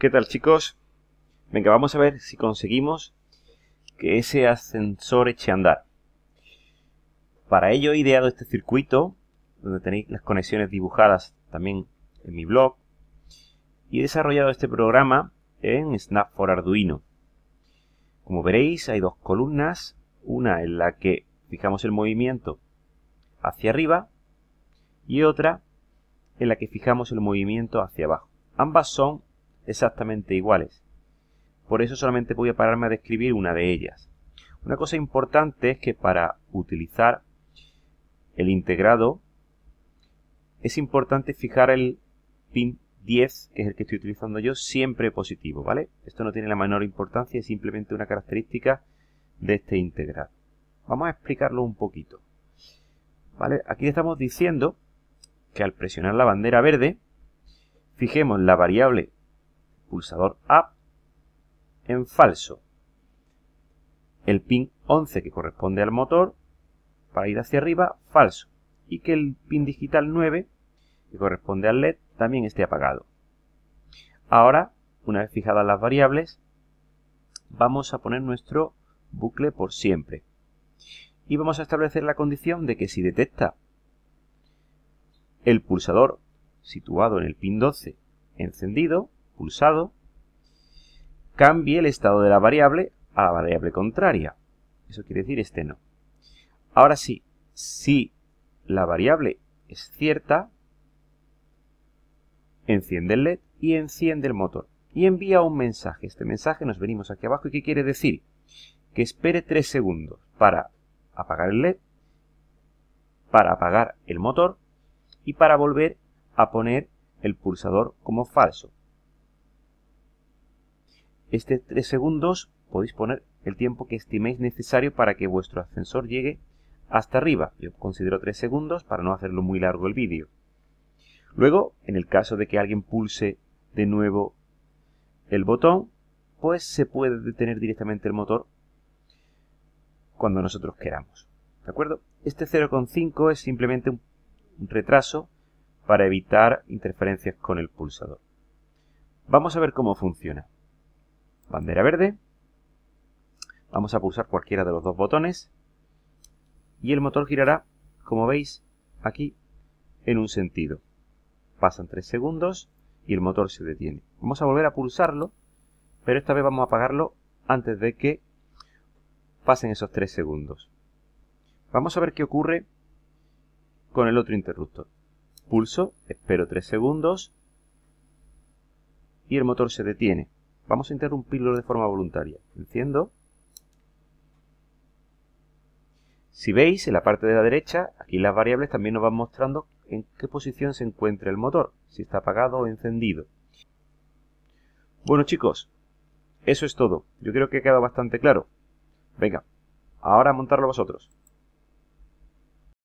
¿Qué tal chicos? Venga, vamos a ver si conseguimos que ese ascensor eche a andar. Para ello he ideado este circuito, donde tenéis las conexiones dibujadas también en mi blog, y he desarrollado este programa en Snap for Arduino. Como veréis, hay dos columnas, una en la que fijamos el movimiento hacia arriba y otra en la que fijamos el movimiento hacia abajo. Ambas son exactamente iguales. Por eso solamente voy a pararme a describir una de ellas. Una cosa importante es que para utilizar el integrado es importante fijar el pin 10, que es el que estoy utilizando yo, siempre positivo, ¿vale? Esto no tiene la menor importancia, es simplemente una característica de este integrado. Vamos a explicarlo un poquito. ¿Vale? Aquí estamos diciendo que al presionar la bandera verde, fijemos la variable pulsador up en falso. El pin 11 que corresponde al motor para ir hacia arriba, falso. Y que el pin digital 9 que corresponde al LED también esté apagado. Ahora, una vez fijadas las variables, vamos a poner nuestro bucle por siempre. Y vamos a establecer la condición de que si detecta el pulsador situado en el pin 12 encendido, pulsado, cambie el estado de la variable a la variable contraria. Eso quiere decir este no. Ahora sí, si la variable es cierta, enciende el LED y enciende el motor. Y envía un mensaje. Este mensaje nos venimos aquí abajo. ¿Y qué quiere decir? Que espere tres segundos para apagar el LED, para apagar el motor y para volver a poner el pulsador como falso. Este 3 segundos podéis poner el tiempo que estiméis necesario para que vuestro ascensor llegue hasta arriba. Yo considero 3 segundos para no hacerlo muy largo el vídeo. Luego, en el caso de que alguien pulse de nuevo el botón, pues se puede detener directamente el motor cuando nosotros queramos. ¿De acuerdo? Este 0,5 es simplemente un retraso para evitar interferencias con el pulsador. Vamos a ver cómo funciona bandera verde. Vamos a pulsar cualquiera de los dos botones y el motor girará, como veis, aquí en un sentido. Pasan tres segundos y el motor se detiene. Vamos a volver a pulsarlo, pero esta vez vamos a apagarlo antes de que pasen esos tres segundos. Vamos a ver qué ocurre con el otro interruptor. Pulso, espero tres segundos y el motor se detiene. Vamos a interrumpirlo de forma voluntaria. Enciendo. Si veis, en la parte de la derecha, aquí las variables también nos van mostrando en qué posición se encuentra el motor, si está apagado o encendido. Bueno chicos, eso es todo. Yo creo que ha quedado bastante claro. Venga, ahora a montarlo vosotros.